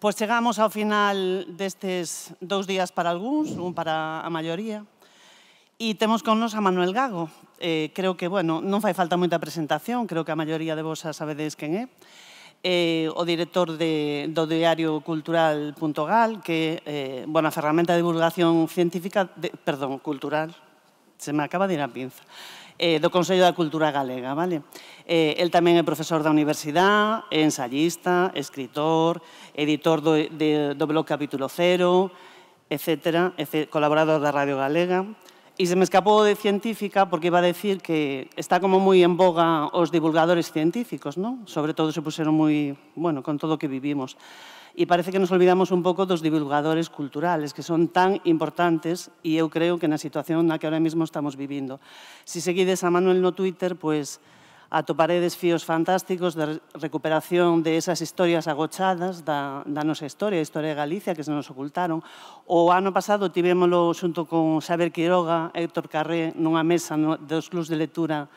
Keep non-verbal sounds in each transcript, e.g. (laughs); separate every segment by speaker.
Speaker 1: Pois chegamos ao final destes dous días para algúns, un para a maioría, e temos con nos a Manuel Gago. Eh, creo que, bueno, non fai falta moita presentación, creo que a maioría de vos sabedes quen é. Eh, o director de, do diario cultural.gal, que é eh, bueno, a ferramenta de divulgación científica, de, perdón, cultural, se me acaba de ir a pinza eh, do Consello da Cultura Galega, vale? Eh, el tamén é profesor da universidade, é ensayista, escritor, editor do, de, do blog Capítulo Cero, etc., etc., colaborador da Radio Galega. E se me escapou de científica porque iba a decir que está como moi en boga os divulgadores científicos, non? Sobre todo se puseron moi, bueno, con todo o que vivimos e parece que nos olvidamos un pouco dos divulgadores culturales que son tan importantes e eu creo que na situación na que ahora mesmo estamos vivindo. Si seguides a Manuel no Twitter, pois atoparedes fíos fantásticos de recuperación de esas historias agochadas da, da nosa historia, a historia de Galicia, que se nos ocultaron. O ano pasado tivémoslo xunto con Xavier Quiroga, Héctor Carré, nunha mesa no, dos clubs de lectura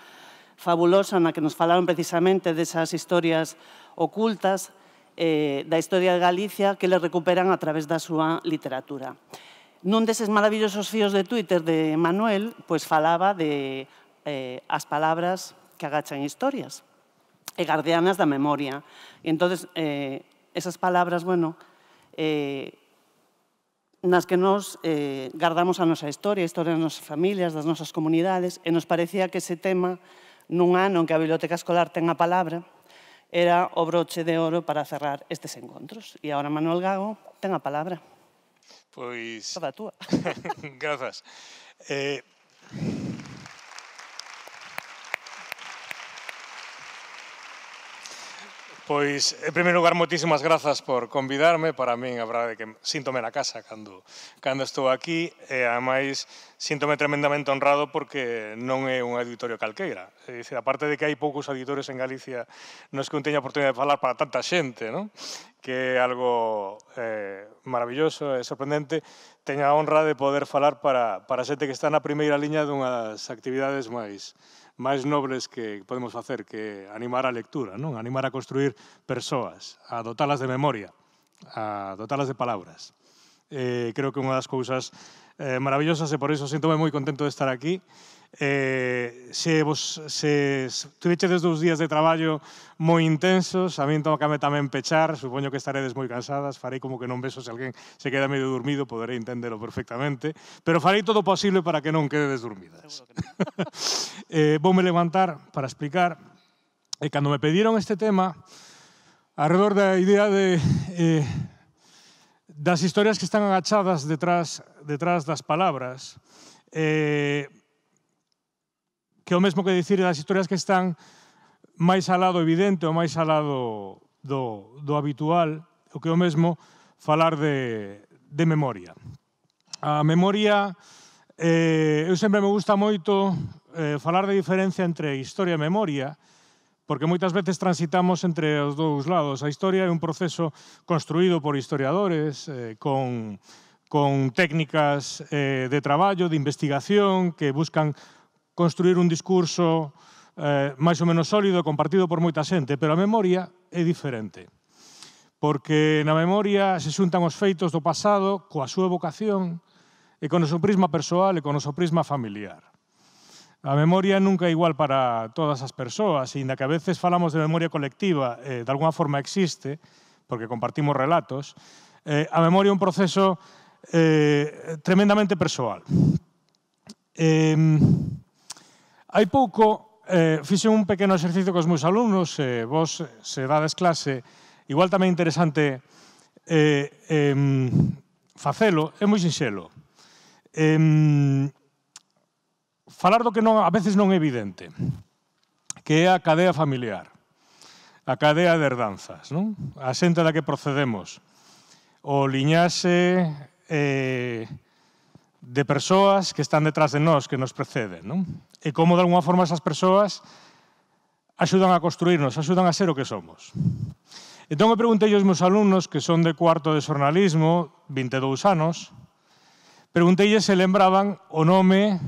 Speaker 1: fabulosa na que nos falaron precisamente desas historias ocultas, eh, da historia de Galicia que le recuperan a través da súa literatura. Nun deses maravillosos fíos de Twitter de Manuel, pois falaba de eh, as palabras que agachan historias e guardianas da memoria. E entonces eh, esas palabras, bueno, eh, nas que nos eh, guardamos a nosa historia, a historia das nosas familias, das nosas comunidades, e nos parecía que ese tema nun ano en que a Biblioteca Escolar ten a palabra, era o broche de oro para cerrar estes encontros. E agora Manuel Gago ten a palabra. Pois... Toda túa. (laughs) Grazas. Eh,
Speaker 2: Pois, en primeiro lugar, moitísimas grazas por convidarme. Para min, a verdade, que síntome na casa cando, cando estou aquí. E, ademais, síntome tremendamente honrado porque non é un auditorio calqueira. E, dicir, aparte de que hai poucos auditores en Galicia nos que un teña oportunidade de falar para tanta xente, non? que é algo eh, maravilloso e sorprendente, teña a honra de poder falar para, para xente que está na primeira liña dunhas actividades máis, máis nobres que podemos facer que animar a lectura, non? Animar a construir persoas, a dotalas de memoria, a dotalas de palabras eh, creo que unha das cousas eh, maravillosas e por iso sinto moi contento de estar aquí. Eh, se vos se tuvechedes dous días de traballo moi intensos, a min tocame tamén pechar, supoño que estaredes moi cansadas, farei como que non beso se alguén se queda medio dormido, poderei entendelo perfectamente, pero farei todo o posible para que non quededes dormidas. Que no. (laughs) eh, voume levantar para explicar e eh, cando me pediron este tema, alrededor da idea de eh, das historias que están agachadas detrás, detrás das palabras, eh, que é o mesmo que dicir das historias que están máis al lado evidente ou máis al lado do, do habitual, o que é o mesmo falar de, de memoria. A memoria, eh, eu sempre me gusta moito eh, falar de diferencia entre historia e memoria, porque moitas veces transitamos entre os dous lados. A historia é un proceso construído por historiadores eh, con, con técnicas eh, de traballo, de investigación, que buscan construir un discurso eh, máis ou menos sólido, compartido por moita xente, pero a memoria é diferente. Porque na memoria se xuntan os feitos do pasado coa súa vocación e con o seu prisma persoal e con o seu prisma familiar. A memoria nunca é igual para todas as persoas, e inda que a veces falamos de memoria colectiva, eh, de alguna forma existe, porque compartimos relatos, eh, a memoria é un proceso eh, tremendamente persoal. Eh, hai pouco eh, fixe un pequeno exercicio cos meus alumnos, eh, vos se dades clase, igual tamén interesante eh, eh, facelo, é moi sinxelo. Eh, falar do que non, a veces non é evidente, que é a cadea familiar, a cadea de herdanzas, non? a xente da que procedemos, o liñaxe eh, de persoas que están detrás de nós, que nos preceden. Non? E como, de alguna forma, esas persoas axudan a construirnos, axudan a ser o que somos. Entón, eu preguntei aos meus alumnos, que son de cuarto de xornalismo, 22 anos, preguntei se lembraban o nome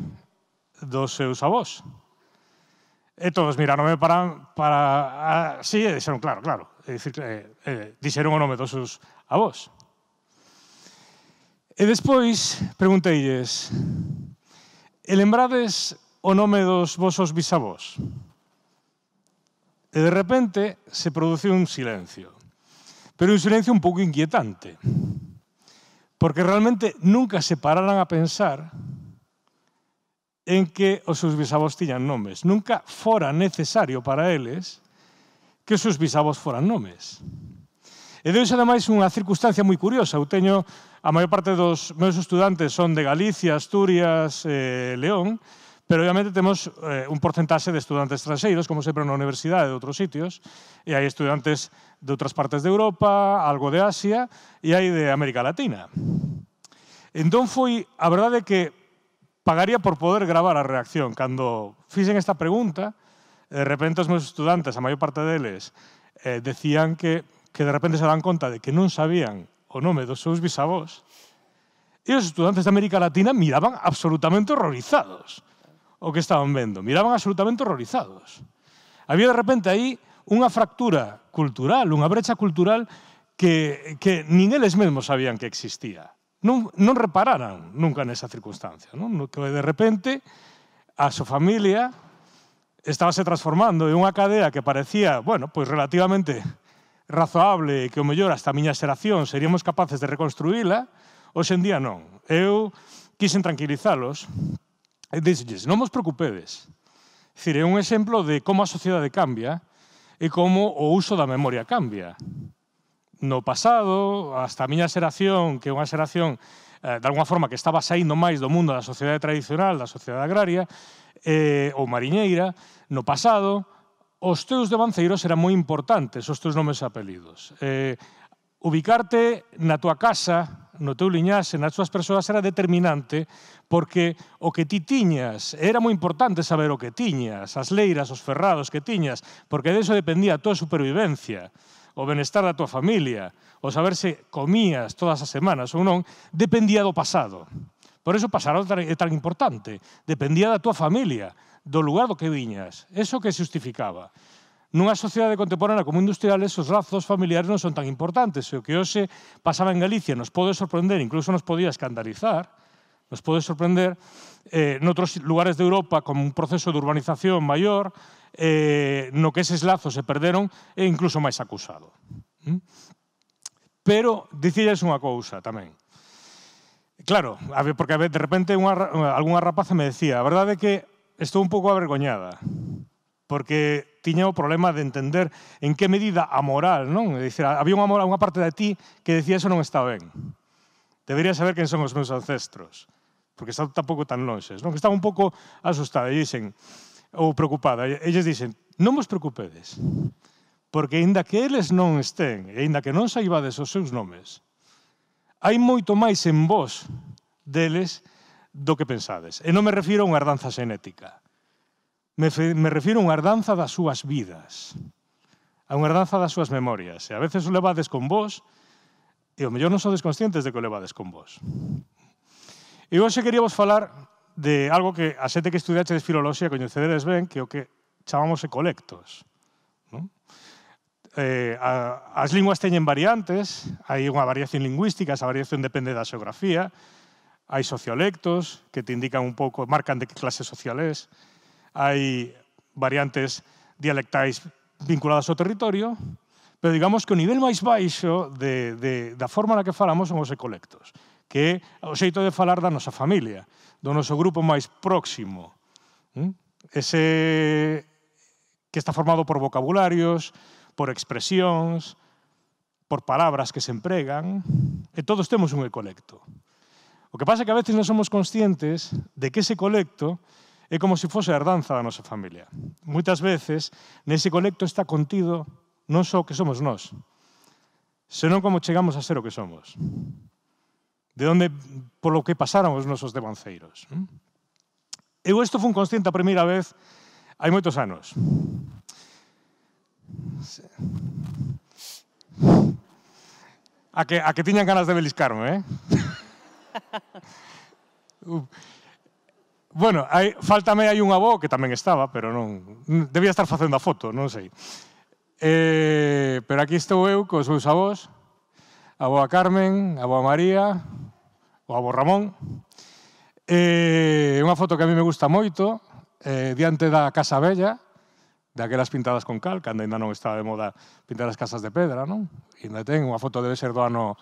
Speaker 2: dos seus avós. E todos miraronme para, para sí, e dixeron, claro, claro. E dicir, eh, eh, dixeron o nome dos seus avós. E despois pregunteilles, e lembrades o nome dos vosos bisavós? E de repente se produciu un silencio, pero un silencio un pouco inquietante, porque realmente nunca se pararan a pensar en que os seus bisavós tiñan nomes. Nunca fora necesario para eles que os seus bisavós foran nomes. E deus, ademais, unha circunstancia moi curiosa. Eu teño, a maior parte dos meus estudantes son de Galicia, Asturias, eh, León, pero obviamente temos eh, un porcentaxe de estudantes estranxeiros, como sempre na universidade de outros sitios, e hai estudantes de outras partes de Europa, algo de Asia, e hai de América Latina. Entón foi, a verdade que pagaría por poder gravar a reacción. Cando fixen esta pregunta, de repente os meus estudantes, a maior parte deles, eh, decían que, que de repente se dan conta de que non sabían o nome dos seus bisavós, e os estudantes de América Latina miraban absolutamente horrorizados o que estaban vendo, miraban absolutamente horrorizados. Había de repente aí unha fractura cultural, unha brecha cultural que, que nin eles mesmos sabían que existía non, non repararan nunca nesa circunstancia. Non? Que de repente a súa familia estabase transformando en unha cadea que parecía, bueno, pois relativamente razoable e que o mellor hasta a miña xeración seríamos capaces de reconstruíla, hoxe en día non. Eu quixen tranquilizalos e dixelles, non vos preocupedes. Cire, é un exemplo de como a sociedade cambia e como o uso da memoria cambia no pasado, hasta a miña xeración, que é unha xeración eh, de alguma forma que estaba saindo máis do mundo da sociedade tradicional, da sociedade agraria, eh, ou mariñeira, no pasado, os teus devanceiros eran moi importantes, os teus nomes e apelidos. Eh, ubicarte na tua casa, no teu liñaxe, nas túas persoas era determinante porque o que ti tiñas, era moi importante saber o que tiñas, as leiras, os ferrados que tiñas, porque de iso dependía a tua supervivencia o benestar da tua familia, o saber se comías todas as semanas ou non, dependía do pasado. Por eso outra é tan importante. Dependía da tua familia, do lugar do que viñas. Eso que justificaba. Nunha sociedade contemporánea como industrial, esos lazos familiares non son tan importantes. E o que hoxe pasaba en Galicia nos pode sorprender, incluso nos podía escandalizar, nos pode sorprender, eh, noutros lugares de Europa con un proceso de urbanización maior, eh, no que eses lazos se perderon e incluso máis acusado. ¿Mm? Pero dicíais unha cousa tamén. Claro, porque de repente unha, algunha rapaza me decía, a verdade é que estou un pouco avergoñada, porque tiña o problema de entender en que medida a moral, non? É dicir, había unha moral, unha parte de ti que decía eso non está ben. Debería saber quen son os meus ancestros porque está tampouco tan longe, non? que estaba un pouco asustada e dicen, ou preocupada, e elles dicen, non vos preocupedes, porque aínda que eles non estén, e aínda que non saibades os seus nomes, hai moito máis en vos deles do que pensades. E non me refiro a unha herdanza xenética. Me, fe, me refiro a unha herdanza das súas vidas, a unha herdanza das súas memorias. E a veces o levades con vos, e o mellor non sodes conscientes de que o levades con vos. E hoxe queríamos falar de algo que a xente que estudiaches filoloxía coñecedes ben, que é o que chamamos ecolectos. Non? eh, a, as linguas teñen variantes, hai unha variación lingüística, esa variación depende da xeografía, hai sociolectos que te indican un pouco, marcan de que clase social é, hai variantes dialectais vinculadas ao territorio, pero digamos que o nivel máis baixo de, de, da forma na que falamos son os ecolectos que é o xeito de falar da nosa familia, do noso grupo máis próximo. Ese que está formado por vocabularios, por expresións, por palabras que se empregan, e todos temos un ecolecto. O que pasa é que a veces non somos conscientes de que ese colecto é como se fose a herdanza da nosa familia. Moitas veces, nese colecto está contido non só o que somos nós, senón como chegamos a ser o que somos de onde, polo que pasaron os nosos devanceiros. Mm. Eu isto fun consciente a primeira vez hai moitos anos. A que, a que tiñan ganas de beliscarme, eh? (laughs) bueno, hai, faltame hai un avó que tamén estaba, pero non... Debía estar facendo a foto, non sei. Eh, pero aquí estou eu cos meus avós, a boa Carmen, a boa María, o avó Ramón. Eh, unha foto que a mí me gusta moito, eh, diante da Casa Bella, daquelas pintadas con cal, cando ainda non estaba de moda pintar as casas de pedra, non? E ainda ten unha foto debe ser do ano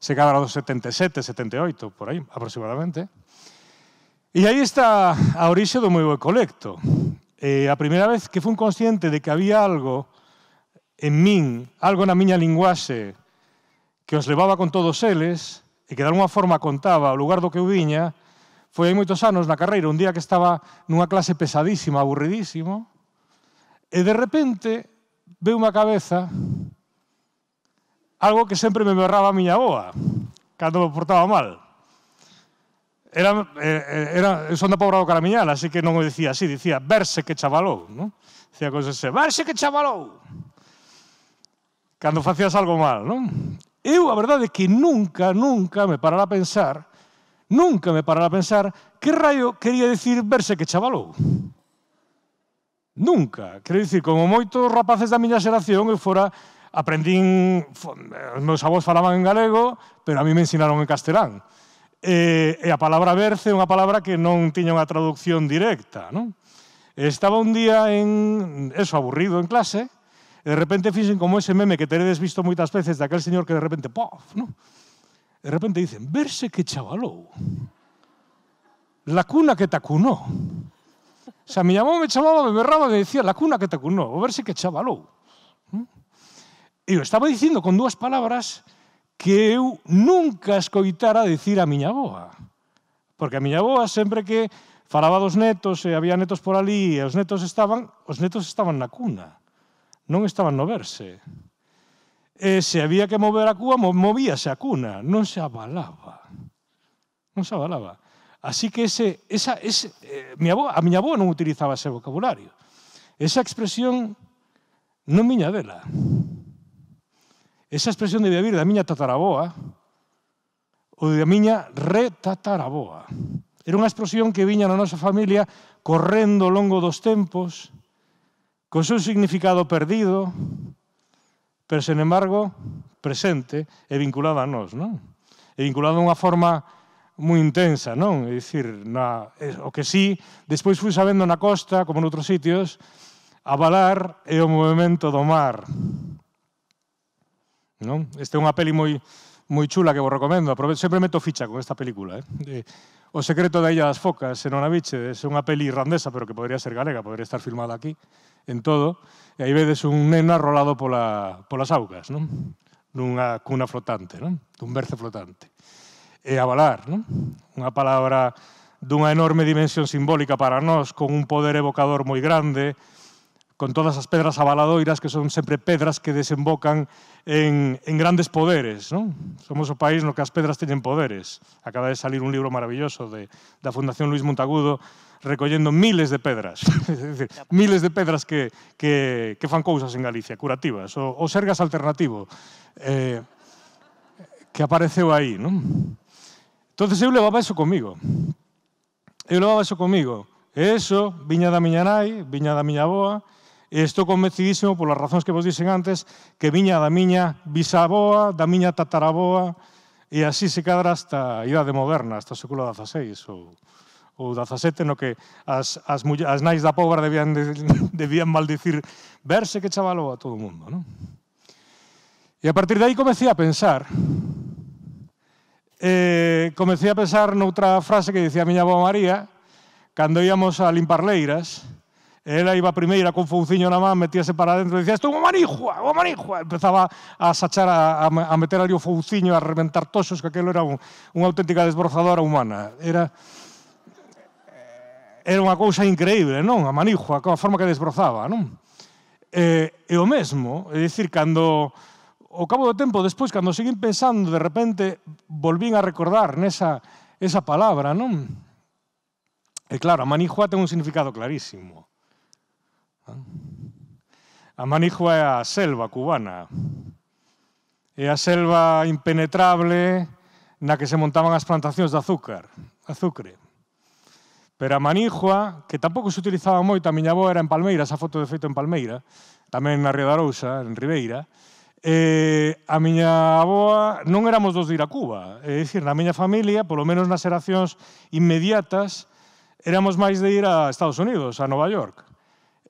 Speaker 2: se cadra dos 77, 78, por aí aproximadamente. E aí está a orixe do meu colecto. Eh, a primeira vez que fun consciente de que había algo en min, algo na miña linguaxe, que os levaba con todos eles, e que de alguma forma contaba o lugar do que eu viña, foi hai moitos anos na carreira, un día que estaba nunha clase pesadísima, aburridísimo, e de repente veu unha cabeza algo que sempre me berraba a miña boa, cando me portaba mal. Era, era, son da Pobra do Caramiñal, así que non o dicía así, dicía verse que chavalou, non? Dicía cosas así, verse que chavalou! Cando facías algo mal, non? Eu, a verdade, é que nunca, nunca me parará a pensar, nunca me parará a pensar que raio quería decir verse que chavalou. Nunca. Quero dicir, como moitos rapaces da miña xeración, eu fora aprendín, os meus avós falaban en galego, pero a mí me ensinaron en castelán. E, e a palabra verse é unha palabra que non tiña unha traducción directa, non? Estaba un día en, eso, aburrido en clase, E de repente fixen como ese meme que teredes visto moitas veces daquel señor que de repente, pof, no? de repente dicen, verse que chavalou. La cuna que te acunou. O sea, mi llamou, me chamaba, me berraba, me decía, la cuna que te o verse que chavalou. E eu estaba dicindo con dúas palabras que eu nunca escoitara dicir a miña boa. Porque a miña boa sempre que falaba dos netos e había netos por ali e os netos estaban, os netos estaban na cuna non estaban no verse. E se había que mover a cúa, movíase a cuna, non se avalaba. Non se avalaba. Así que ese, esa, ese, eh, mi avó, a miña avó non utilizaba ese vocabulario. Esa expresión non miña dela. Esa expresión debía vir da miña tataraboa ou da miña retataraboa. Era unha expresión que viña na nosa familia correndo longo dos tempos, con seu significado perdido, pero, sen embargo, presente e vinculado a nós, non? E vinculado a unha forma moi intensa, non? É dicir, na, eh, o que sí, despois fui sabendo na costa, como noutros sitios, a balar é o movimento do mar. Non? Este é unha peli moi, moi chula que vos recomendo. Sempre meto ficha con esta película. Eh? O secreto da Illa das Focas, en Onaviche, é unha peli irlandesa, pero que podría ser galega, podría estar filmada aquí, en todo, e aí vedes un neno arrolado pola, polas augas, non? nunha cuna flotante, non? dun berce flotante. E avalar, non? unha palabra dunha enorme dimensión simbólica para nós, con un poder evocador moi grande, con todas as pedras avaladoiras que son sempre pedras que desembocan en, en grandes poderes. Non? Somos o país no que as pedras teñen poderes. Acaba de salir un libro maravilloso de, da Fundación Luis Montagudo recollendo miles de pedras, (laughs) decir, miles de pedras que, que, que fan cousas en Galicia, curativas. O, o Sergas Alternativo, eh, que apareceu aí. Non? Entonces eu levaba eso comigo. Eu levaba eso comigo. E eso, viña da miña nai, viña da miña boa, E estou convencidísimo polas razóns que vos dixen antes que viña da miña bisaboa, da miña tataraboa e así se cadra hasta a idade moderna, hasta o século XVI ou, ou XVII no que as, as, as nais da pobre debían, de, (laughs) debían maldicir verse que chavalo a todo o mundo. Non? E a partir de aí comecei a pensar eh, comecei a pensar noutra frase que dicía a miña avó María cando íamos a limpar leiras Ela iba primeira con fouciño na man, metíase para dentro e dicía, isto é unha manijua, unha manijua. Empezaba a sachar, a, a meter ali o fouciño, a reventar toxos, que aquilo era un, unha auténtica desbrozadora humana. Era eh, era unha cousa increíble, non? A manijua, a forma que desbrozaba, non? E, e o mesmo, é dicir, cando ao cabo do tempo, despois, cando seguín pensando, de repente, volvín a recordar nesa esa palabra, non? E claro, a manijua ten un significado clarísimo. Ah. A Manijo é a selva cubana. É a selva impenetrable na que se montaban as plantacións de azúcar, azucre. Pero a Manijoa, que tampouco se utilizaba moito, a miña avó era en Palmeira, esa foto de feito en Palmeira, tamén na Ría da Arousa, en Ribeira, eh, a miña avoa non éramos dos de ir a Cuba. É dicir, na miña familia, polo menos nas eracións inmediatas, éramos máis de ir a Estados Unidos, a Nova York.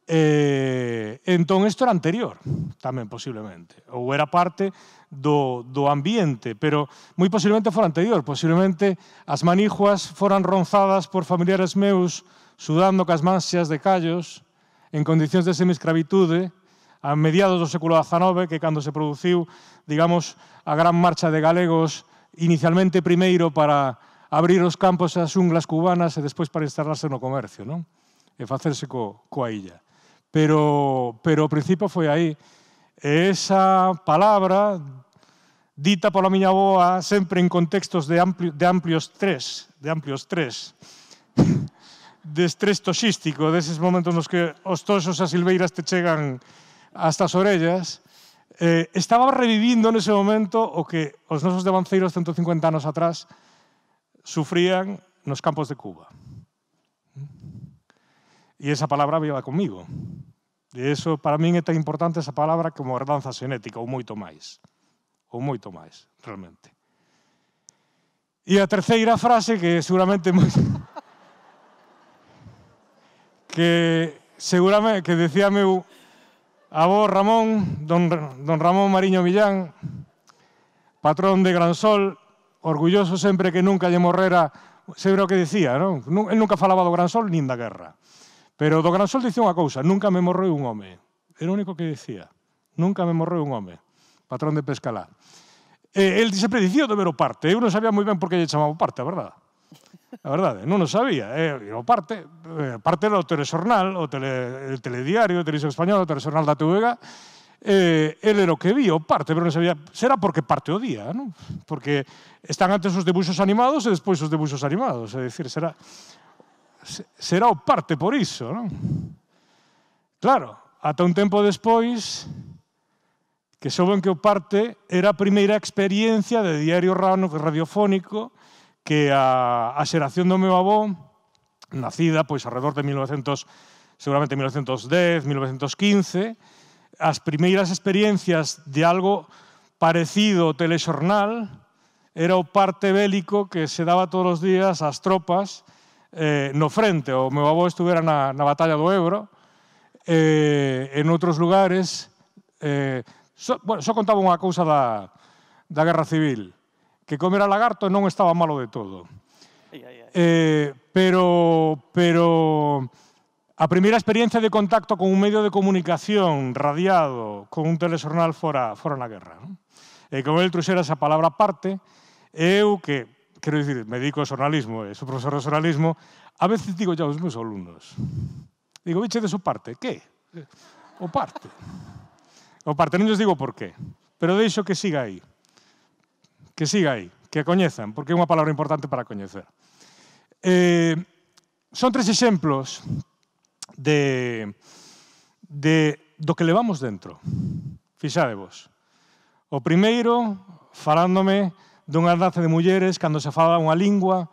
Speaker 2: Eh, entón isto era anterior, tamén posiblemente, ou era parte do, do ambiente, pero moi posiblemente fora anterior, posiblemente as manijuas foran ronzadas por familiares meus sudando cas manxas de callos en condicións de semiscravitude a mediados do século XIX, que cando se produciu, digamos, a gran marcha de galegos inicialmente primeiro para abrir os campos ás unglas cubanas e despois para instalarse no comercio, non? e facerse co, coa illa pero, pero o principio foi aí. E esa palabra dita pola miña boa sempre en contextos de, amplio, de amplios tres, de amplios tres, (laughs) de estrés toxístico, deses momentos nos que os toxos as silveiras te chegan hasta as orellas, eh, estaba revivindo nese momento o que os nosos devanceiros 150 anos atrás sufrían nos campos de Cuba. Y esa palabra viva comigo. E iso, para min, é tan importante esa palabra como herdanza xenética, ou moito máis. Ou moito máis, realmente. E a terceira frase, que seguramente... moi (laughs) que seguramente que decía meu avó Ramón, don, don Ramón Mariño Millán, patrón de Gran Sol, orgulloso sempre que nunca lle morrera, sei o que decía, non? El nunca falaba do Gran Sol nin da guerra. Pero do Gran Sol dicía unha cousa, nunca me morreu un home. Era o único que dicía. Nunca me morreu un home. Patrón de Pescalá. Eh, el sempre dicía o ver o parte. Eu non sabía moi ben por que lle chamaba parte, a verdade. A verdade, non o sabía. Eh, o parte, parte era o telexornal, o tele, el telediario, o televisión español, o telexornal da TVG, eh, el era o que vi, o parte, pero non sabía, será porque parte o día, non? Porque están antes os debuxos animados e despois os debuxos animados, é dicir, será será o parte por iso, non? Claro, ata un tempo despois que souben que o parte era a primeira experiencia de diario radiofónico que a, a xeración do meu avó, nacida pois alrededor de 1900, seguramente 1910, 1915, as primeiras experiencias de algo parecido ao telexornal era o parte bélico que se daba todos os días ás tropas eh, no frente. O meu avó estuvera na, na batalla do Ebro, eh, en outros lugares, eh, so, bueno, só so contaba unha cousa da, da Guerra Civil, que comer a lagarto non estaba malo de todo. Eh, pero, pero a primeira experiencia de contacto con un medio de comunicación radiado con un telesornal fora, fora na guerra. Non? E con el truxera esa palabra parte, eu que quero dicir, me dedico ao xornalismo, e sou profesor de xornalismo, a veces digo xa aos meus alumnos, digo, vixe de so parte, que? O parte. O parte, non xos digo por qué, pero deixo que siga aí. Que siga aí, que a coñezan, porque é unha palabra importante para coñecer. Eh, son tres exemplos de, de do que levamos dentro. Fixadevos. O primeiro, falándome dunha danza de mulleres cando se fala unha lingua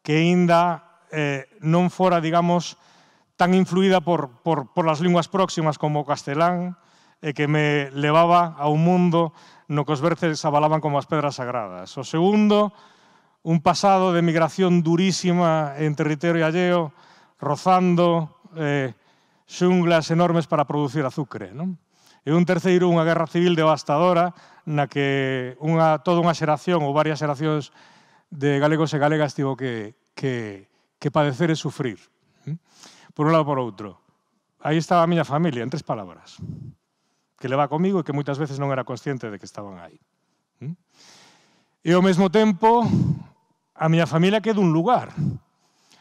Speaker 2: que aínda eh, non fora, digamos, tan influída por, por, por as linguas próximas como o castelán e que me levaba a un mundo no que os verces avalaban como as pedras sagradas. O segundo, un pasado de migración durísima en territorio alleo, rozando eh, xunglas enormes para producir azucre. Non? E un terceiro, unha guerra civil devastadora na que unha, toda unha xeración ou varias xeracións de galegos e galegas tivo que, que, que padecer e sufrir. Por un lado por outro. Aí estaba a miña familia, en tres palabras, que leva comigo e que moitas veces non era consciente de que estaban aí. E ao mesmo tempo, a miña familia que dun lugar,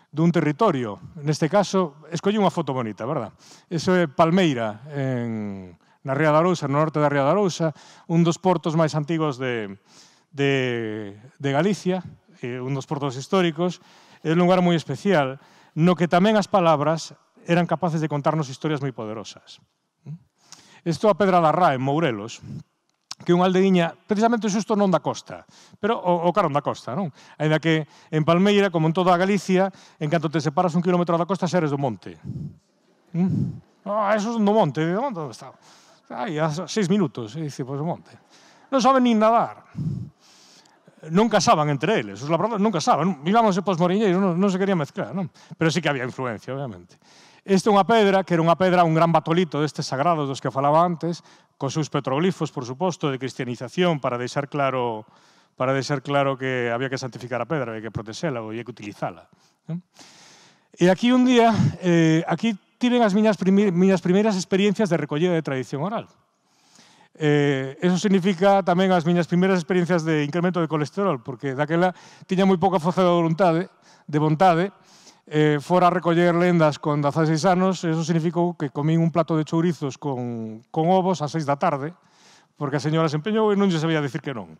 Speaker 2: dun territorio. Neste caso, escolle unha foto bonita, verdad? Eso é Palmeira, en, na Ría da Arousa, no norte da Ría da Arousa, un dos portos máis antigos de, de, de Galicia, eh, un dos portos históricos, é un lugar moi especial, no que tamén as palabras eran capaces de contarnos historias moi poderosas. Isto a Pedra da Rá, en Mourelos, que é unha aldeiña precisamente xusto non da costa, pero o, o carón da costa, non? Ainda que en Palmeira, como en toda a Galicia, en canto te separas un kilómetro da costa, xa eres do monte. Mm? oh, ah, eso é do monte, de onde está? Aí, a seis minutos. E dice, pois pues, monte. Non saben nin nadar. Non casaban entre eles. Os labradores non casaban. Mirábanse para moriñeiros, non, non se querían mezclar. Non? Pero sí que había influencia, obviamente. Esta é unha pedra, que era unha pedra, un gran batolito destes sagrados dos que falaba antes, cos seus petroglifos, por suposto, de cristianización, para deixar claro para deixar claro que había que santificar a pedra, había que protexela, había que utilizala. Non? E aquí un día, eh, aquí describen as miñas, primir, miñas primeiras experiencias de recollida de tradición oral. Eh, eso significa tamén as miñas primeiras experiencias de incremento de colesterol, porque daquela tiña moi pouca forza de voluntade, de vontade, eh, fora a recoller lendas con 16 anos, eso significou que comín un plato de chourizos con, con ovos a 6 da tarde, porque a señora se empeñou e non lle sabía decir que non.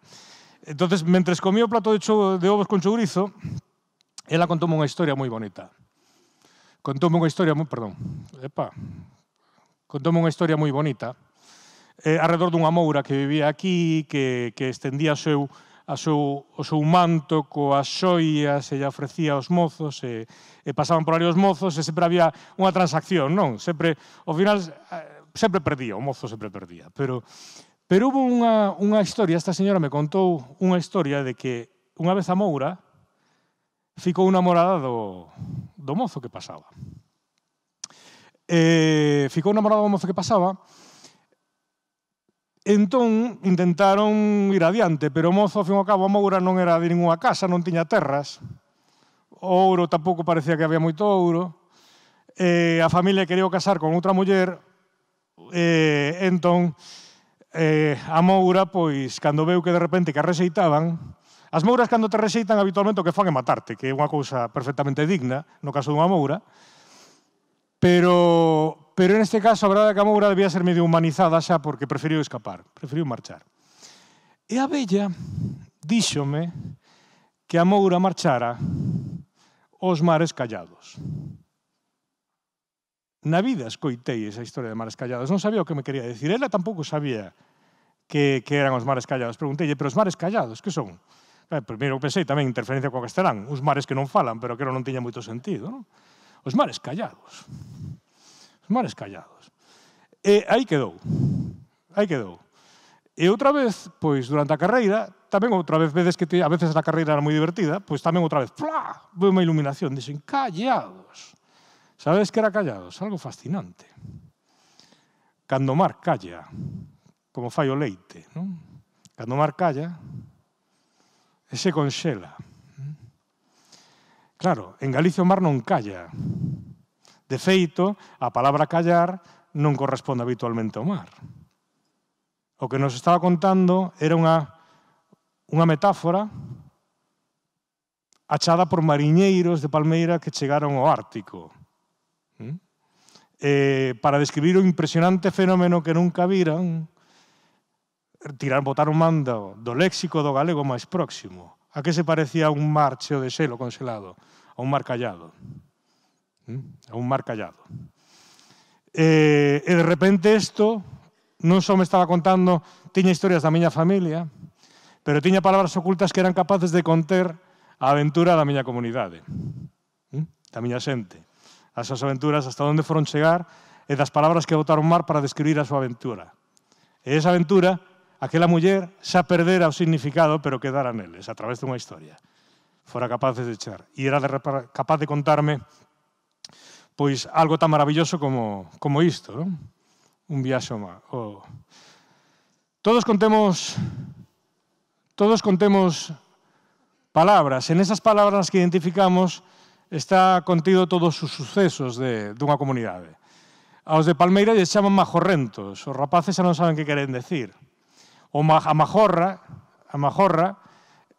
Speaker 2: Entonces, mentres comía o plato de, chou, de ovos con chourizo, ela contou unha historia moi bonita contoume unha historia moi, perdón, epa, contoume unha historia moi bonita eh, arredor dunha moura que vivía aquí, que, que estendía o seu, a seu, o seu manto coas xoias e lle ofrecía aos mozos e, e pasaban por ali os mozos e sempre había unha transacción, non? Sempre, ao final, eh, sempre perdía, o mozo sempre perdía, pero Pero hubo unha, unha historia, esta señora me contou unha historia de que unha vez a Moura ficou enamorada do, do mozo que pasaba. Eh, ficou enamorada do mozo que pasaba, Entón, intentaron ir adiante, pero o mozo, ao fin e ao cabo, a Moura non era de ninguna casa, non tiña terras. O ouro tampouco parecía que había moito ouro. Eh, a familia quería casar con outra muller. Eh, entón, eh, a Moura, pois, cando veu que de repente que a rexeitaban, As mouras cando te rexeitan habitualmente o que fan é matarte, que é unha cousa perfectamente digna, no caso dunha moura, pero, pero en este caso a verdade é que a moura debía ser medio humanizada xa porque preferiu escapar, preferiu marchar. E a bella díxome que a moura marchara os mares callados. Na vida escoitei esa historia de mares callados. Non sabía o que me quería decir. Ela tampouco sabía que, que eran os mares callados. Preguntei, pero os mares callados, que son? Eh, primeiro pensei tamén interferencia co castelán, os mares que non falan, pero que non tiña moito sentido. Non? Os mares callados. Os mares callados. E aí quedou. Aí quedou. E outra vez, pois, durante a carreira, tamén outra vez, vedes que te, a veces a carreira era moi divertida, pois tamén outra vez, plá, veo unha iluminación, dixen, callados. Sabes que era callados? Algo fascinante. Cando o mar calla, como fai o leite, non? Cando o mar calla, e se conxela. Claro, en Galicia o mar non calla. De feito, a palabra callar non corresponde habitualmente ao mar. O que nos estaba contando era unha, unha metáfora achada por mariñeiros de Palmeira que chegaron ao Ártico. Eh, para describir o impresionante fenómeno que nunca viran, tirar, botar un mando do, léxico do galego máis próximo. A que se parecía un mar cheo de xelo conxelado? A un mar callado. ¿Mm? A un mar callado. E, e de repente isto non só me estaba contando, tiña historias da miña familia, pero tiña palabras ocultas que eran capaces de conter a aventura da miña comunidade, ¿Mm? da miña xente. As súas aventuras hasta onde foron chegar e das palabras que botaron mar para describir a súa aventura. E esa aventura Aquela muller xa perdera o significado, pero quedara neles, a través dunha historia. Fora capaz de echar. E era de, capaz de contarme pois algo tan maravilloso como, como isto, non? un viaxe má. O... Todos contemos todos contemos palabras. En esas palabras que identificamos está contido todos os sucesos de, dunha comunidade. Aos de Palmeira lle chaman majorrentos. Os rapaces xa non saben que queren decir. O a majorra, a majorra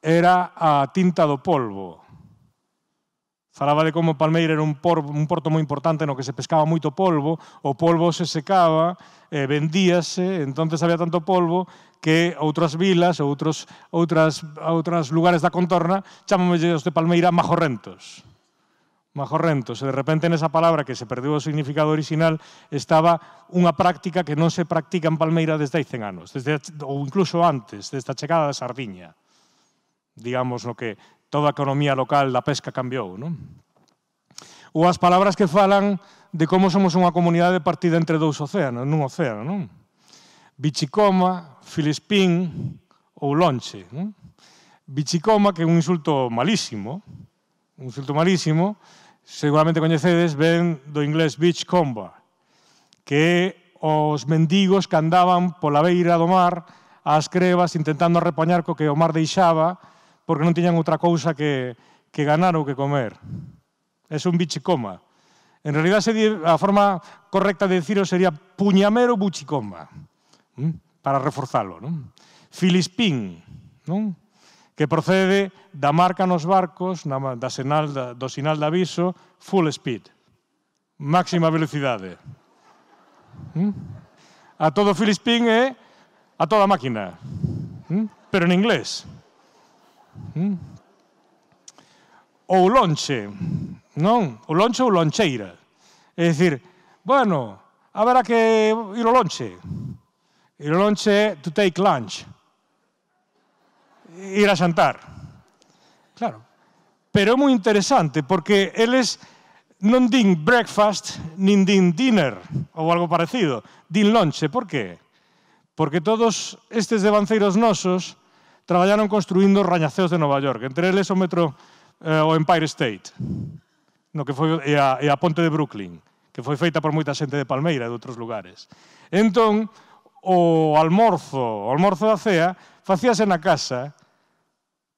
Speaker 2: era a tinta do polvo. Falaba de como Palmeira era un, por, un porto moi importante no que se pescaba moito polvo, o polvo se secaba, eh, vendíase, entonces había tanto polvo que outras vilas, outros, outras, outras lugares da contorna, chamamos de Palmeira majorrentos majorrento. E de repente nesa palabra que se perdeu o significado original estaba unha práctica que non se practica en Palmeira desde hai 100 anos, desde, ou incluso antes, desde a chegada da Sardiña. Digamos no que toda a economía local da pesca cambiou, non? Ou as palabras que falan de como somos unha comunidade partida entre dous océanos, nun océano, non? Bichicoma, Filispín ou Lonche, non? Bichicoma, que é un insulto malísimo, un insulto malísimo, seguramente coñecedes, ven do inglés beachcomber, que os mendigos que andaban pola beira do mar ás crevas intentando repañar co que o mar deixaba porque non tiñan outra cousa que, que ganar ou que comer. É un bichicoma. En realidad a forma correcta de decirlo sería puñamero buchicoma, para reforzalo. Non? Filispín, non? que procede da marca nos barcos, na, da senal, da, do sinal de aviso, full speed, máxima velocidade. Hmm? A todo Filispín é a toda máquina, hmm? pero en inglés. Hmm? Ou lonche, non? O lonche ou loncheira. É dicir, bueno, haberá que ir o lonche. Ir o lonche to take lunch ir a xantar. Claro. Pero é moi interesante porque eles non din breakfast, nin din dinner ou algo parecido, din lonche. Por qué? Porque todos estes devanceiros nosos traballaron construindo os rañaceos de Nova York, entre eles o metro eh, o Empire State, no que foi e a, e a ponte de Brooklyn, que foi feita por moita xente de Palmeira e de outros lugares. Entón, o almorzo, o almorzo da cea, facíase na casa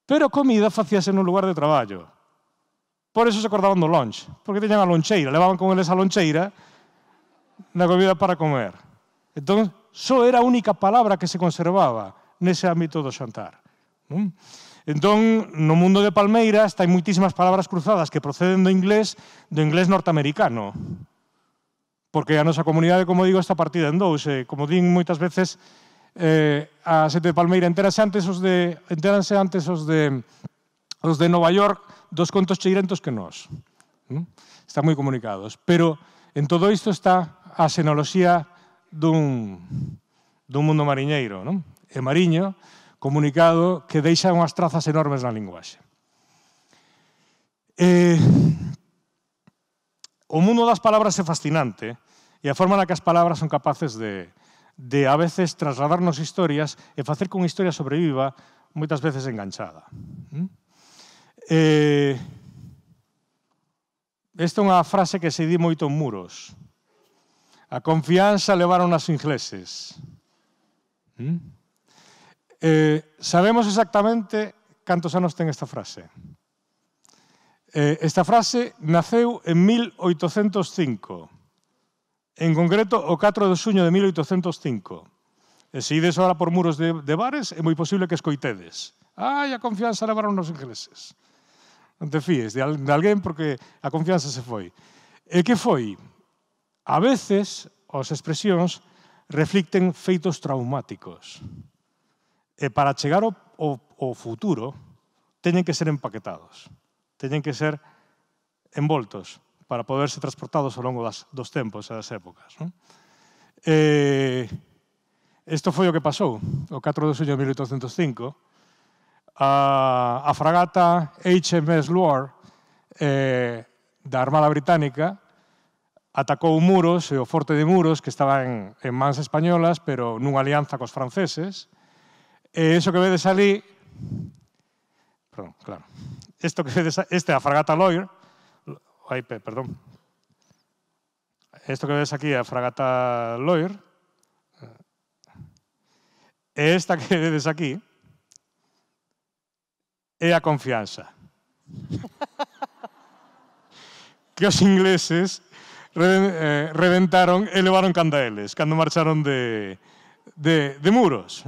Speaker 2: Pero a comida facíase no lugar de traballo. Por eso se acordaban do lunch, porque teñan a loncheira, levaban con eles a loncheira na comida para comer. Entón, só era a única palabra que se conservaba nese ámbito do xantar. Non? Entón, no mundo de Palmeiras, hai moitísimas palabras cruzadas que proceden do inglés, do inglés norteamericano. Porque a nosa comunidade, como digo, está partida en dous. E, como din moitas veces, eh, a Sete de Palmeira. Enterase antes os de, enteranse antes os de, os de Nova York dos contos cheirentos que nós. Están moi comunicados. Pero en todo isto está a xenoloxía dun, dun mundo mariñeiro, non? e mariño, comunicado que deixa unhas trazas enormes na linguaxe. Eh, o mundo das palabras é fascinante e a forma na que as palabras son capaces de, de a veces trasladarnos historias e facer con historia sobreviva moitas veces enganchada. Mm? Eh, esta é unha frase que se di moito en muros. A confianza levaron as ingleses. Mm? Eh, sabemos exactamente cantos anos ten esta frase. Eh, esta frase naceu en 1805 En concreto, o 4 de xuño de 1805. E se ides ahora por muros de, de bares, é moi posible que escoitedes. Ai, a confianza levaron nos ingleses. Non te fíes de, de alguén porque a confianza se foi. E que foi? A veces, as expresións reflicten feitos traumáticos. E para chegar ao, ao, ao futuro, teñen que ser empaquetados, teñen que ser envoltos, para poderse transportados ao longo das, dos tempos e das épocas. Non? E, isto foi o que pasou, o 4 de xullo de 1805. A, a fragata HMS Loire eh, da Armada Británica atacou Muros e o forte de Muros, que estaba en, en mans españolas, pero nunha alianza cos franceses. E iso que vedes ali... Perdón, claro. Isto que vedes, este é a fragata Loire, IP, perdón. Esto que ves aquí, a Fragata Loir, e eh, esta que (laughs) vedes aquí, é a confianza. (laughs) que os ingleses eh, reventaron e levaron canda eles, cando marcharon de, de, de muros.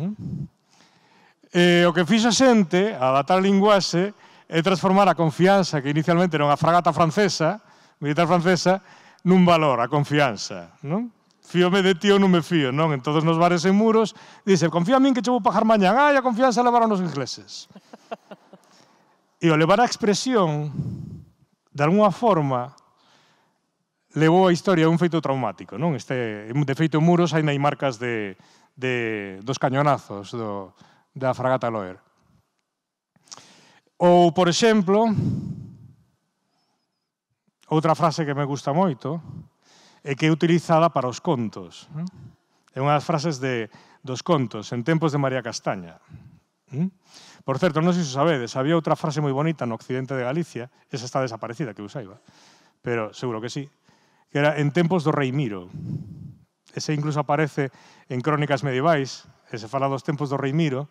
Speaker 2: E eh, o que fixo xente, adaptar a linguaxe, é transformar a confianza que inicialmente era unha fragata francesa, militar francesa, nun valor, a confianza. Non? Fíome de ti ou non me fío, non? En todos nos bares e muros, dice, confía a min que che vou pajar mañan, Ai, a confianza levaron os ingleses. E o levar a expresión, de alguna forma, levou a historia a un feito traumático, non? Este, de feito, muros hai nai marcas de, de, dos cañonazos do, da fragata Loer. Ou, por exemplo, outra frase que me gusta moito é que é utilizada para os contos. É unha das frases de, dos contos, en tempos de María Castaña. Por certo, non sei se sabedes, había outra frase moi bonita no occidente de Galicia, esa está desaparecida, que usaiba, pero seguro que sí, que era en tempos do rei Miro. Ese incluso aparece en crónicas medievais, e se fala dos tempos do rei Miro,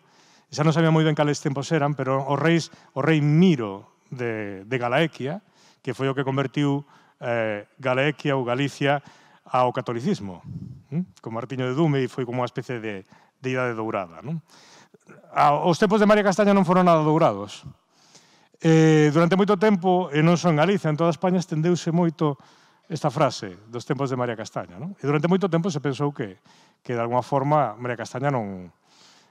Speaker 2: xa non sabía moi ben cales tempos eran, pero o rei, o rei Miro de, de Galaequia, que foi o que convertiu eh, Galaequia ou Galicia ao catolicismo. ¿Mm? Hm? Con Martiño de Dume e foi como unha especie de, de idade dourada. Non? A, os tempos de María Castaña non foron nada dourados. Eh, durante moito tempo, e non só en Galicia, en toda España estendeuse moito esta frase dos tempos de María Castaña. Non? E durante moito tempo se pensou que, que de alguma forma María Castaña non,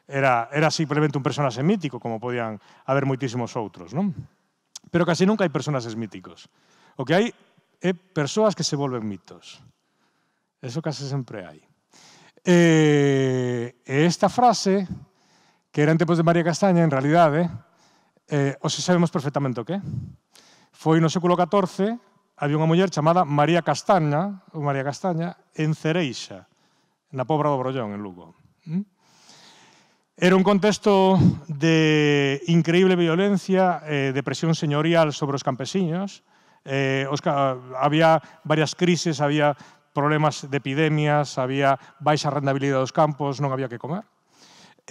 Speaker 2: era, era simplemente un personaxe mítico, como podían haber moitísimos outros. Non? Pero casi nunca hai personaxes míticos. O que hai é persoas que se volven mitos. Eso case sempre hai. E, e esta frase, que era en tempos de María Castaña, en realidade, eh, eh os sabemos perfectamente o que Foi no século XIV, había unha muller chamada María Castaña, ou María Castaña, en Cereixa, na Pobra do Brollón, en Lugo. ¿Mm? Era un contexto de increíble violencia, eh, de presión señorial sobre os campesiños. Eh, os, había varias crises, había problemas de epidemias, había baixa rendabilidade dos campos, non había que comer.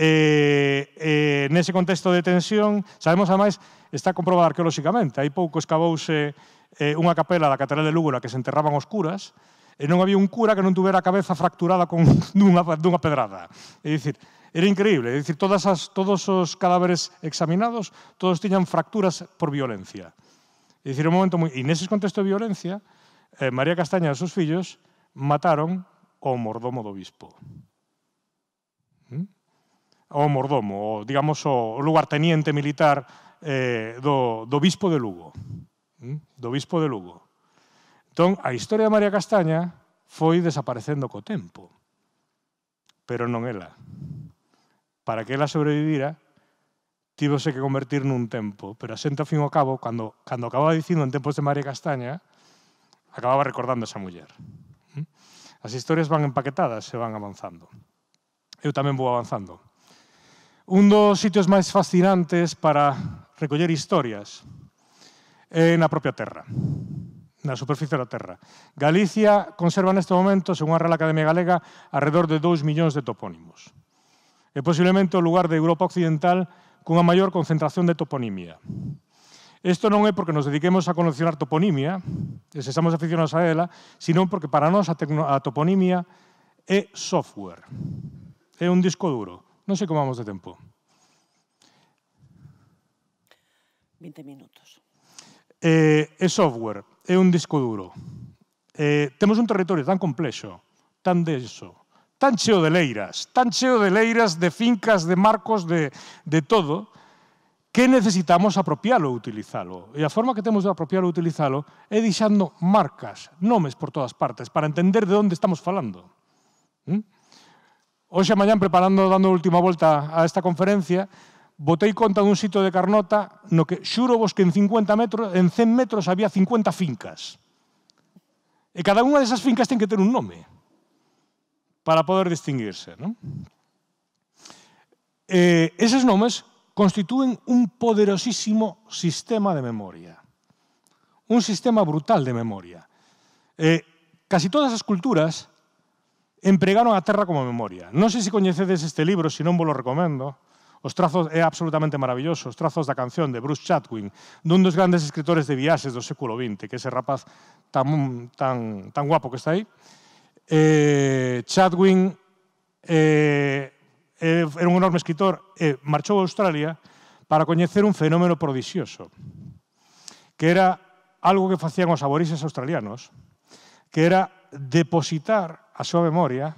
Speaker 2: Eh, eh, nese contexto de tensión, sabemos, ademais, está comprobado arqueolóxicamente, hai pouco escavouse eh, unha capela da Catedral de Lugo na que se enterraban os curas, e non había un cura que non tuvera a cabeza fracturada con (laughs) dunha, dunha pedrada. É dicir, era increíble. É dicir, todas as, todos os cadáveres examinados, todos tiñan fracturas por violencia. É dicir, un momento moi... E neses contexto de violencia, eh, María Castaña e os seus fillos mataron o mordomo do bispo. ¿Mm? O mordomo, o, digamos, o lugarteniente militar eh, do, do bispo de Lugo. ¿Mm? Do bispo de Lugo. Entón, a historia de María Castaña foi desaparecendo co tempo. Pero non ela para que ela sobrevivira, tivose que convertir nun tempo. Pero a xente, ao fin e ao cabo, cando, cando acababa dicindo en tempos de María Castaña, acababa recordando esa muller. Mm? As historias van empaquetadas se van avanzando. Eu tamén vou avanzando. Un dos sitios máis fascinantes para recoller historias é na propia terra, na superficie da terra. Galicia conserva neste momento, según a Real Academia Galega, alrededor de 2 millóns de topónimos. É posiblemente o lugar de Europa Occidental cunha maior concentración de toponimia. Isto non é porque nos dediquemos a conocionar toponimia, e se estamos aficionados a ela, sino porque para nós a, a toponimia é software. É un disco duro. Non sei como vamos de tempo.
Speaker 1: 20 minutos.
Speaker 2: É, é software, é un disco duro. É, temos un territorio tan complexo, tan denso, tan cheo de leiras, tan cheo de leiras, de fincas, de marcos, de, de todo, que necesitamos apropiálo ou utilizalo. E a forma que temos de apropiálo ou utilizalo é deixando marcas, nomes por todas partes, para entender de onde estamos falando. ¿Mm? Hoxe a preparando, dando a última volta a esta conferencia, botei conta dun sitio de Carnota no que xuro vos que en 50 metros, en 100 metros había 50 fincas. E cada unha desas fincas ten que ter un nome para poder distinguirse. Non? Eh, eses nomes constitúen un poderosísimo sistema de memoria. Un sistema brutal de memoria. Eh, casi todas as culturas empregaron a terra como memoria. Non sei se coñecedes este libro, se non vos lo recomendo. Os trazos é absolutamente maravilloso, os trazos da canción de Bruce Chatwin, dun dos grandes escritores de viaxes do século XX, que ese rapaz tan, tan, tan guapo que está aí eh, Chadwin eh, eh, era un enorme escritor e eh, marchou a Australia para coñecer un fenómeno prodixioso que era algo que facían os aborixes australianos que era depositar a súa memoria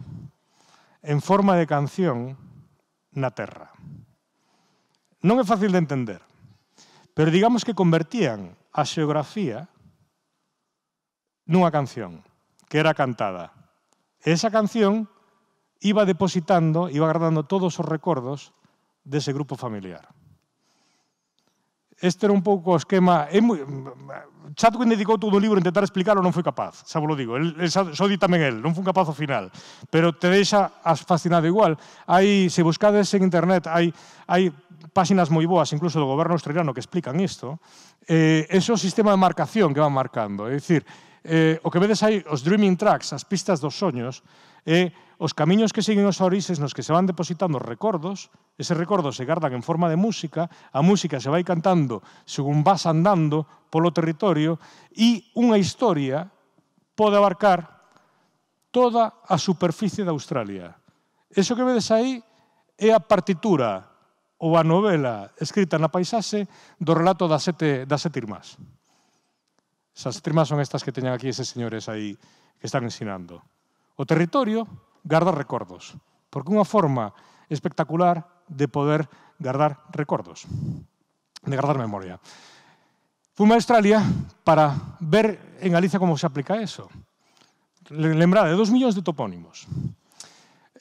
Speaker 2: en forma de canción na terra. Non é fácil de entender, pero digamos que convertían a xeografía nunha canción que era cantada. E esa canción iba depositando, iba guardando todos os recordos dese grupo familiar. Este era un pouco o esquema... É moi, Chadwin dedicou todo o libro a intentar explicarlo, non foi capaz, xa vos lo digo. El, el, só di tamén el, non foi capaz ao final. Pero te deixa as fascinado igual. Hai, se buscades en internet, hai, hai páxinas moi boas, incluso do goberno australiano, que explican isto. Eh, é o sistema de marcación que van marcando. É dicir, eh, o que vedes aí, os dreaming tracks, as pistas dos soños, é eh, os camiños que siguen os orixes nos que se van depositando os recordos, ese recordo se gardan en forma de música, a música se vai cantando según vas andando polo territorio e unha historia pode abarcar toda a superficie de Australia. Eso que vedes aí é a partitura ou a novela escrita na paisaxe do relato das sete, das sete irmás. Esas trimas son estas que teñen aquí eses señores aí que están ensinando. O territorio garda recordos, porque unha forma espectacular de poder guardar recordos, de guardar memoria. Fui a Australia para ver en Galicia como se aplica eso. Lembrade, dos millóns de topónimos.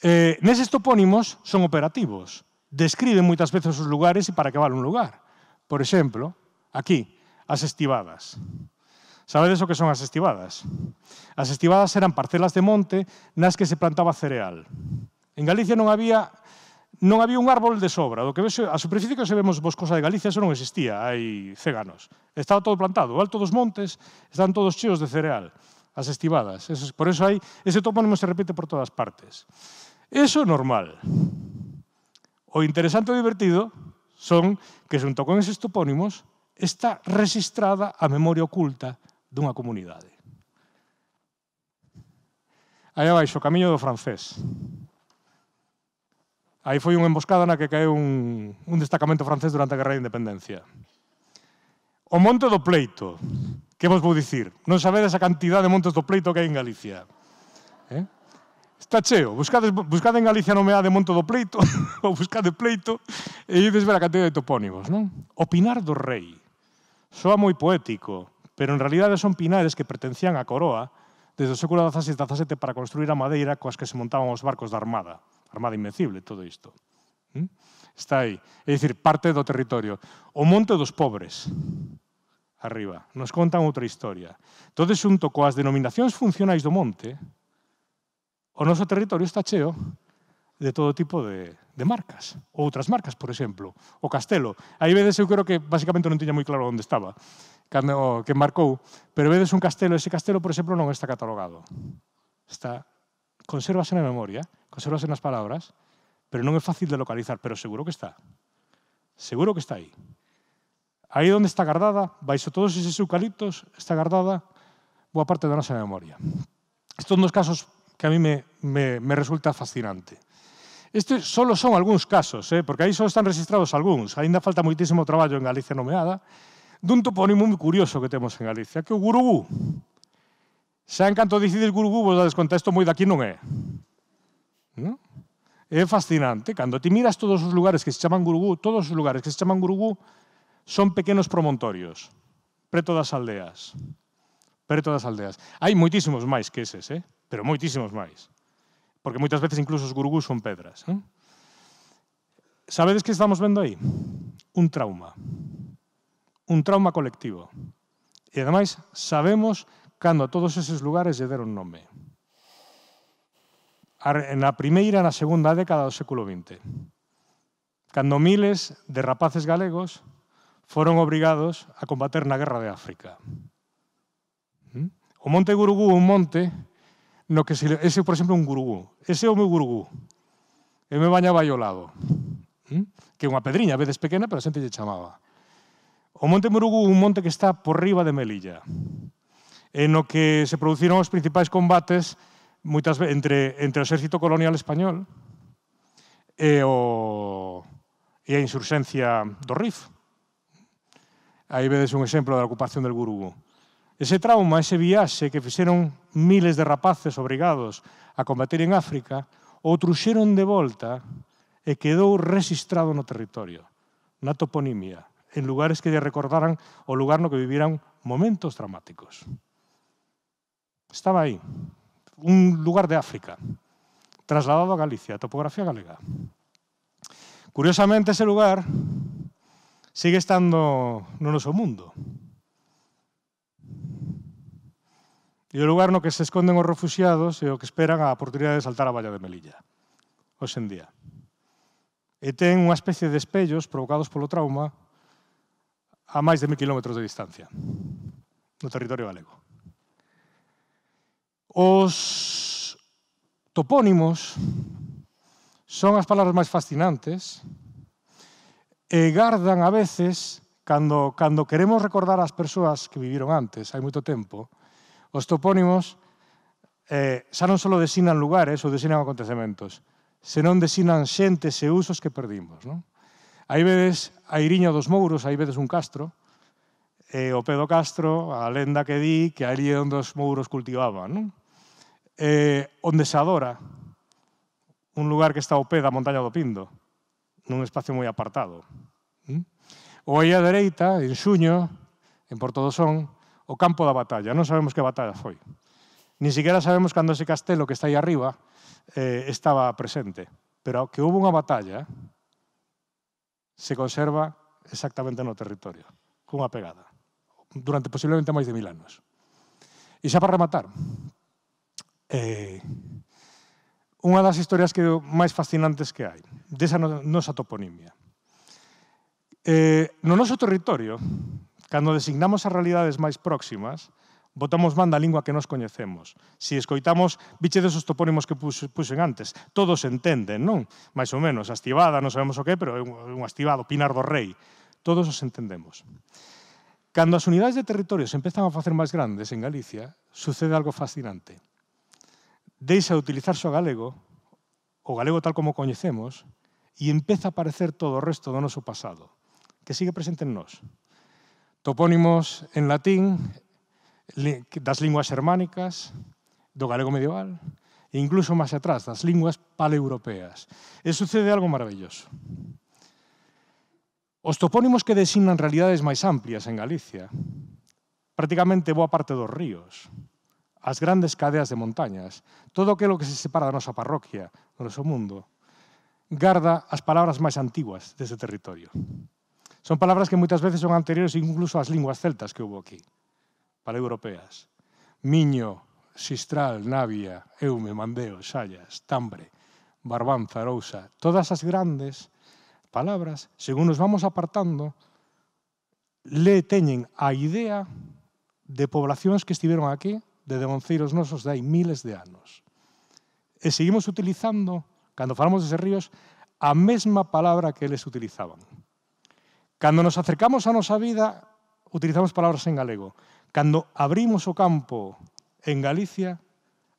Speaker 2: Eh, neses topónimos son operativos, describen moitas veces os lugares e para que vale un lugar. Por exemplo, aquí, as estivadas. Sabedes o que son as estivadas? As estivadas eran parcelas de monte nas que se plantaba cereal. En Galicia non había non había un árbol de sobra. Do que vexo, a superficie que se vemos boscosa de Galicia, eso non existía, hai ceganos. Estaba todo plantado, o alto dos montes, están todos cheos de cereal, as estivadas. Eso, por eso hai, ese topónimo se repite por todas partes. Eso é normal. O interesante e divertido son que xunto con eses topónimos está registrada a memoria oculta dunha comunidade. Aí abaixo, o camiño do francés. Aí foi unha emboscada na que caeu un, un destacamento francés durante a Guerra de Independencia. O monte do pleito, que vos vou dicir? Non sabedes a cantidad de montes do pleito que hai en Galicia. Eh? Está cheo. Buscades, buscade en Galicia de monte do pleito, (laughs) ou buscade pleito, e ides ver a cantidad de topónimos, non? Opinar do rei. Soa moi poético, pero en realidade son pinares que pertencían á coroa desde o século XVI e XVII para construir a madeira coas que se montaban os barcos da Armada. Armada invencible, todo isto. Está aí. É dicir, parte do territorio. O monte dos pobres, arriba, nos contan outra historia. Todo xunto coas denominacións funcionais do monte, o noso territorio está cheo de todo tipo de, de marcas, outras marcas, por exemplo, o Castelo. Aí vedes eu creo que basicamente non tiña moi claro onde estaba, cando que marcou, pero vedes un castelo, ese castelo, por exemplo, non está catalogado. Está consérvase na memoria, consérvase nas palabras, pero non é fácil de localizar, pero seguro que está. Seguro que está aí. Aí onde está guardada, baixo todos esos eucaliptos, está guardada boa parte da nosa memoria. Estos son dos casos que a mí me, me, me resulta fascinante. Estes solo son algúns casos, eh, porque aí só están registrados algúns. Ainda falta moitísimo traballo en Galicia nomeada dun topónimo moi curioso que temos en Galicia, que é o Gurugú. Xa en canto dicides Gurugú, vos dades conta, isto moi daqui non é. Non? É fascinante. Cando ti miras todos os lugares que se chaman Gurugú, todos os lugares que se chaman Gurugú son pequenos promontorios, preto das aldeas. Preto das aldeas. Hai moitísimos máis que eses, eh? pero moitísimos máis. Porque moitas veces incluso os gurugús son pedras. Eh? Sabedes que estamos vendo aí? Un trauma. Un trauma colectivo. E ademais sabemos cando a todos eses lugares lle deron nome. Na primeira e na segunda década do século XX. Cando miles de rapaces galegos foron obrigados a combater na Guerra de África. ¿Mm? O Monte Gurugú é un monte no que se, ese, por exemplo, un gurugú. Ese é o meu gurugú. E me bañaba ao lado. Que é unha pedriña, a veces pequena, pero a xente lle chamaba. O Monte Murugú un monte que está por riba de Melilla. E no que se produciron os principais combates moitas entre, entre o exército colonial español e, o, e a insurxencia do RIF. Aí vedes un exemplo da ocupación del Gurugú. Ese trauma, ese viaxe que fixeron miles de rapaces obrigados a combater en África, o truxeron de volta e quedou registrado no territorio, na toponimia, en lugares que lle recordaran o lugar no que viviran momentos dramáticos. Estaba aí, un lugar de África, trasladado a Galicia, a topografía galega. Curiosamente, ese lugar sigue estando no noso mundo. E o lugar no que se esconden os refugiados e o que esperan a oportunidade de saltar a valla de Melilla, hoxendía. en día. E ten unha especie de espellos provocados polo trauma a máis de mil kilómetros de distancia, no territorio galego. Os topónimos son as palabras máis fascinantes e gardan a veces, cando, cando queremos recordar as persoas que viviron antes, hai moito tempo, Os topónimos eh, xa non só designan lugares ou designan acontecementos, senón designan xentes e usos que perdimos. Non? Aí vedes a Iriña dos Mouros, aí vedes un castro, e o Pedro Castro, a lenda que di que ali é onde os mouros cultivaban. Non? E, onde se adora, un lugar que está ao pé da montaña do Pindo, nun espacio moi apartado. Mm? Ou aí á dereita, en Xuño, en Porto do Son, o campo da batalla. Non sabemos que batalla foi. Ni siquiera sabemos cando ese castelo que está aí arriba eh, estaba presente. Pero que houve unha batalla se conserva exactamente no territorio, cunha pegada, durante posiblemente máis de mil anos. E xa para rematar, eh, unha das historias que máis fascinantes que hai, desa nosa toponimia. Eh, no noso territorio, Cando designamos as realidades máis próximas, botamos man da lingua que nos coñecemos. Si escoitamos, biche desos topónimos que puxen antes. Todos entenden, non? Mais ou menos, astivada, non sabemos o que, pero é un astivado, Pinar do Rei. Todos os entendemos. Cando as unidades de territorio se empezan a facer máis grandes en Galicia, sucede algo fascinante. Deixa de utilizarse o galego, o galego tal como coñecemos, e empeza a aparecer todo o resto do noso pasado, que sigue presente en nós topónimos en latín das linguas germánicas, do galego medieval, e incluso máis atrás, das linguas paleeuropeas. E sucede algo maravilloso. Os topónimos que designan realidades máis amplias en Galicia, prácticamente boa parte dos ríos, as grandes cadeas de montañas, todo aquilo que se separa da nosa parroquia, do noso mundo, garda as palabras máis antiguas deste territorio. Son palabras que moitas veces son anteriores incluso ás linguas celtas que houve aquí, para europeas. Miño, Sistral, Navia, Eume, Mandeo, Xallas, Tambre, Barbanza, Arousa, todas as grandes palabras, según nos vamos apartando, le teñen a idea de poblacións que estiveron aquí, de demonceiros nosos de hai miles de anos. E seguimos utilizando, cando falamos deses ríos, a mesma palabra que eles utilizaban. Cando nos acercamos a nosa vida, utilizamos palabras en galego. Cando abrimos o campo en Galicia,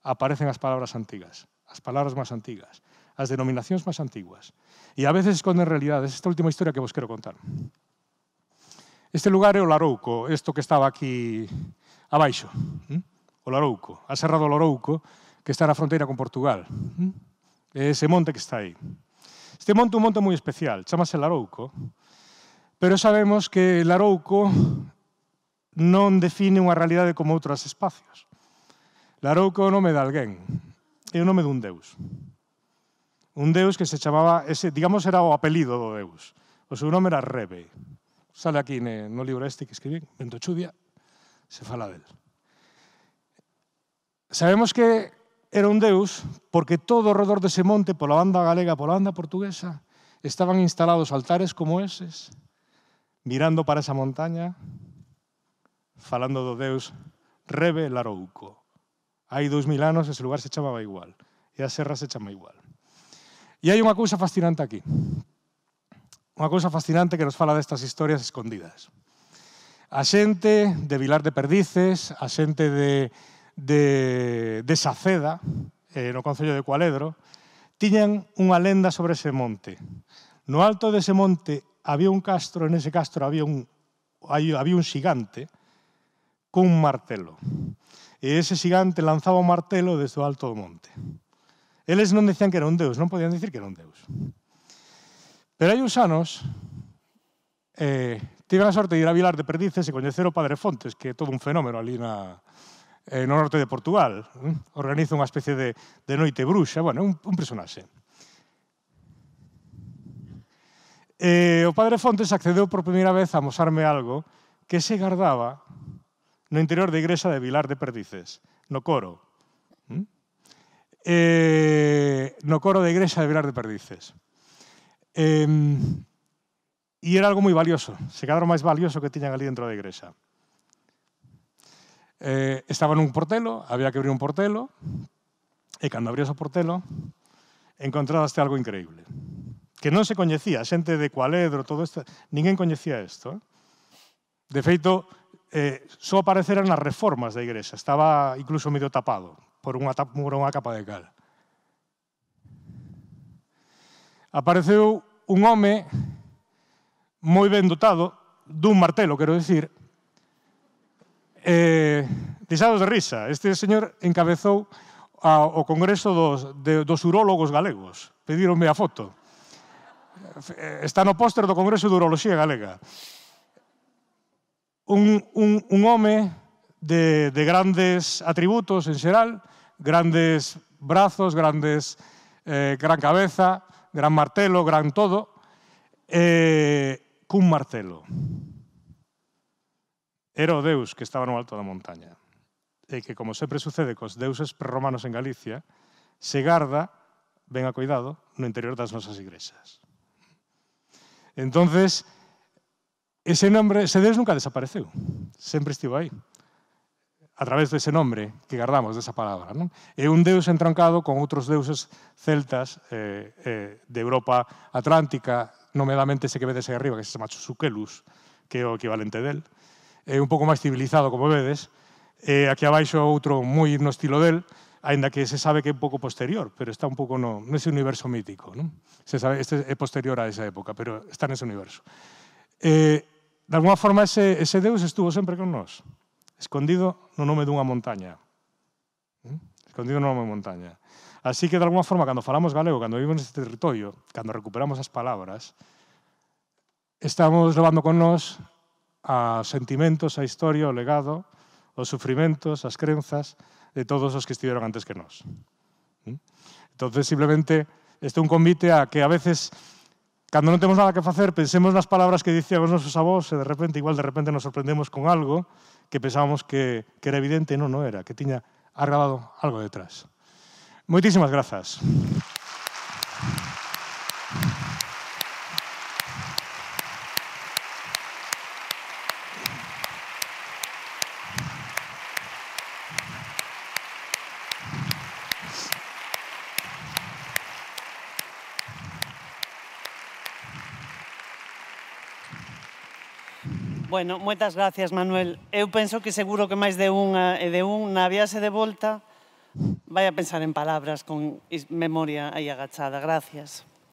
Speaker 2: aparecen as palabras antigas, as palabras máis antigas, as denominacións máis antiguas. E a veces esconden realidades. Esta última historia que vos quero contar. Este lugar é o Larouco, isto que estaba aquí abaixo. O Larouco, a Serra do Larouco, que está na fronteira con Portugal. É ese monte que está aí. Este monte é un monte moi especial, chamase Larouco, Pero sabemos que Larouco non define unha realidade como outras espacios. Larouco é o nome de alguén, é o nome dun deus. Un deus que se chamaba, ese, digamos, era o apelido do deus. O seu nome era Rebe. Sale aquí no libro este que en Ventochudia, se fala del. Sabemos que era un deus porque todo ao redor dese monte, pola banda galega, pola banda portuguesa, estaban instalados altares como eses, mirando para esa montaña, falando do Deus Larouco. Hai dous mil anos ese lugar se chamaba igual e a serra se chama igual. E hai unha cousa fascinante aquí. Unha cousa fascinante que nos fala destas historias escondidas. A xente de Vilar de Perdices, a xente de, de, de Saceda, eh, no Concello de Cualedro, tiñan unha lenda sobre ese monte. No alto dese monte había un castro, en ese castro había un, había un xigante con un martelo. E ese xigante lanzaba o martelo desde o alto do monte. Eles non decían que era un deus, non podían dicir que era un deus. Pero hai uns anos, eh, tive a sorte de ir a Vilar de Perdices e coñecer o Padre Fontes, que é todo un fenómeno ali na, eh, no norte de Portugal. Eh? Organiza unha especie de, de noite bruxa, bueno, un, un personaxe. Eh, o padre Fontes accedeu por primeira vez a mosarme algo que se guardaba no interior da igrexa de Vilar de Perdices, no coro. ¿Mm? Eh, no coro da igrexa de Vilar de Perdices. E, e era algo moi valioso, se cadra máis valioso que tiñan ali dentro da igrexa. Eh, estaba nun portelo, había que abrir un portelo, e cando abrías o portelo, encontraste algo increíble que non se coñecía, xente de Cualedro, todo isto, ninguén coñecía isto. Eh? De feito, eh, só apareceran as reformas da igrexa, estaba incluso medio tapado por unha, por unha capa de cal. Apareceu un home moi ben dotado, dun martelo, quero dicir, eh, deixados de risa. Este señor encabezou a, o Congreso dos, de, dos Urólogos Galegos. Pedíronme a foto. Eh, está no póster do Congreso de Uroloxía Galega. Un, un, un home de, de grandes atributos en xeral, grandes brazos, grandes, eh, gran cabeza, gran martelo, gran todo, eh, cun martelo. Era o deus que estaba no alto da montaña e que, como sempre sucede cos deuses prerromanos en Galicia, se garda, ven a cuidado, no interior das nosas igrexas. Entonces, ese nombre, ese Deus nunca desapareceu, sempre estivo aí a través ese nombre que guardamos esa palabra. Non? É un deus entroncado con outros deuses celtas eh, eh, de Europa Atlántica, nomeadamente ese que vedes aí arriba, que se chama Chusukelus, que é o equivalente del. É un pouco máis civilizado, como vedes. E eh, aquí abaixo outro moi no estilo del, aínda que se sabe que é un pouco posterior, pero está un pouco no, nese universo mítico. Non? Se sabe, este é posterior a esa época, pero está nese universo. Eh, de alguma forma, ese, ese Deus estuvo sempre con nós, escondido no nome dunha montaña. ¿Mm? Escondido no nome dunha montaña. Así que, de alguma forma, cando falamos galego, cando vivimos neste territorio, cando recuperamos as palabras, estamos levando con nós a sentimentos, a historia, o legado, os sufrimentos, as crenzas, de todos os que estiveron antes que nós. ¿Mm? Entonces, simplemente, este é un convite a que a veces, cando non temos nada que facer, pensemos nas palabras que dicían os nosos avós e de repente, igual de repente nos sorprendemos con algo que pensábamos que, que era evidente e non, non era, que tiña agravado algo detrás. Moitísimas grazas.
Speaker 1: Bueno, moitas gracias, Manuel. Eu penso que seguro que máis de unha e eh, de un na viaxe de volta vai a pensar en palabras con memoria aí agachada. Gracias.